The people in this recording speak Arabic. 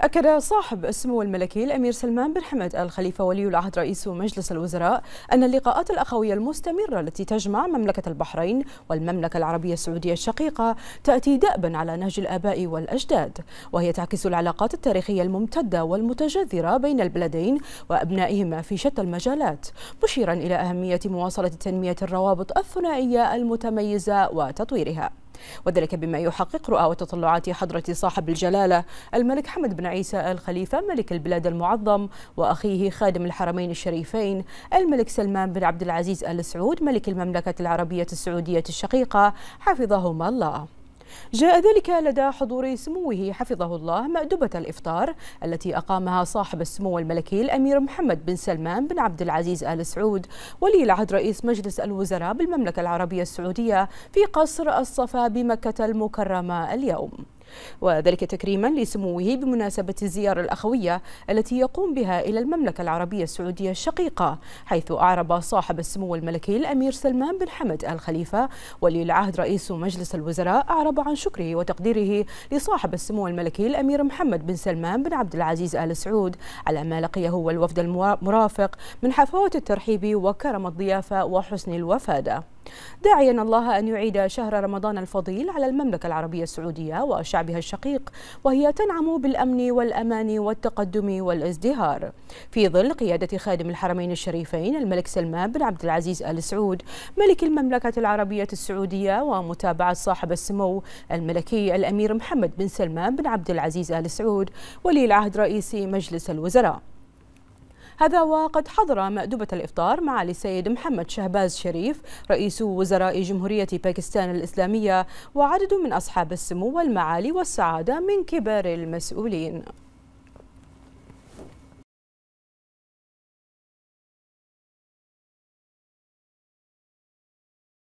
أكد صاحب السمو الملكي الأمير سلمان بن حمد آل خليفة ولي العهد رئيس مجلس الوزراء أن اللقاءات الأخوية المستمرة التي تجمع مملكة البحرين والمملكة العربية السعودية الشقيقة تأتي دأبا على نهج الآباء والأجداد وهي تعكس العلاقات التاريخية الممتدة والمتجذرة بين البلدين وأبنائهما في شتى المجالات مشيرا إلى أهمية مواصلة تنمية الروابط الثنائية المتميزة وتطويرها وذلك بما يحقق رؤى وتطلعات حضرة صاحب الجلالة الملك حمد بن عيسى آل خليفة ملك البلاد المعظم وأخيه خادم الحرمين الشريفين الملك سلمان بن عبد العزيز آل سعود ملك المملكة العربية السعودية الشقيقة حفظهما الله جاء ذلك لدى حضور سموه حفظه الله مأدبة الإفطار التي أقامها صاحب السمو الملكي الأمير محمد بن سلمان بن عبد العزيز آل سعود ولي العهد رئيس مجلس الوزراء بالمملكة العربية السعودية في قصر الصفا بمكة المكرمة اليوم وذلك تكريما لسموه بمناسبة الزيارة الأخوية التي يقوم بها إلى المملكة العربية السعودية الشقيقة حيث أعرب صاحب السمو الملكي الأمير سلمان بن حمد آل خليفة ولي العهد رئيس مجلس الوزراء أعرب عن شكره وتقديره لصاحب السمو الملكي الأمير محمد بن سلمان بن عبد العزيز آل سعود على ما لقيه والوفد المرافق من حفاوة الترحيب وكرم الضيافة وحسن الوفادة داعيا الله أن يعيد شهر رمضان الفضيل على المملكة العربية السعودية وشعبها الشقيق وهي تنعم بالأمن والأمان والتقدم والازدهار في ظل قيادة خادم الحرمين الشريفين الملك سلمان بن عبد العزيز آل سعود ملك المملكة العربية السعودية ومتابعة صاحب السمو الملكي الأمير محمد بن سلمان بن عبد العزيز آل سعود ولي العهد رئيس مجلس الوزراء هذا وقد حضر مأدبة الإفطار مع السيد محمد شهباز شريف رئيس وزراء جمهورية باكستان الإسلامية وعدد من أصحاب السمو والمعالي والسعادة من كبار المسؤولين